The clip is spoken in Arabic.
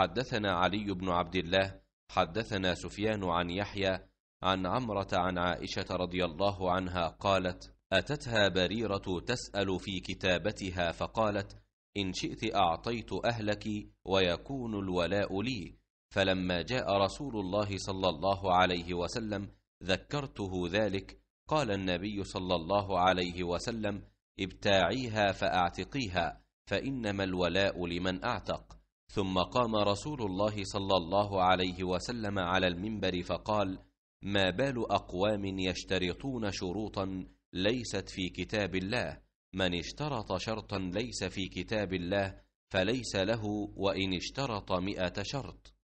حدثنا علي بن عبد الله حدثنا سفيان عن يحيى عن عمره عن عائشه رضي الله عنها قالت اتتها بريره تسال في كتابتها فقالت ان شئت اعطيت اهلك ويكون الولاء لي فلما جاء رسول الله صلى الله عليه وسلم ذكرته ذلك قال النبي صلى الله عليه وسلم ابتاعيها فاعتقيها فانما الولاء لمن اعتق ثم قام رسول الله صلى الله عليه وسلم على المنبر فقال ما بال اقوام يشترطون شروطا ليست في كتاب الله من اشترط شرطا ليس في كتاب الله فليس له وان اشترط مئه شرط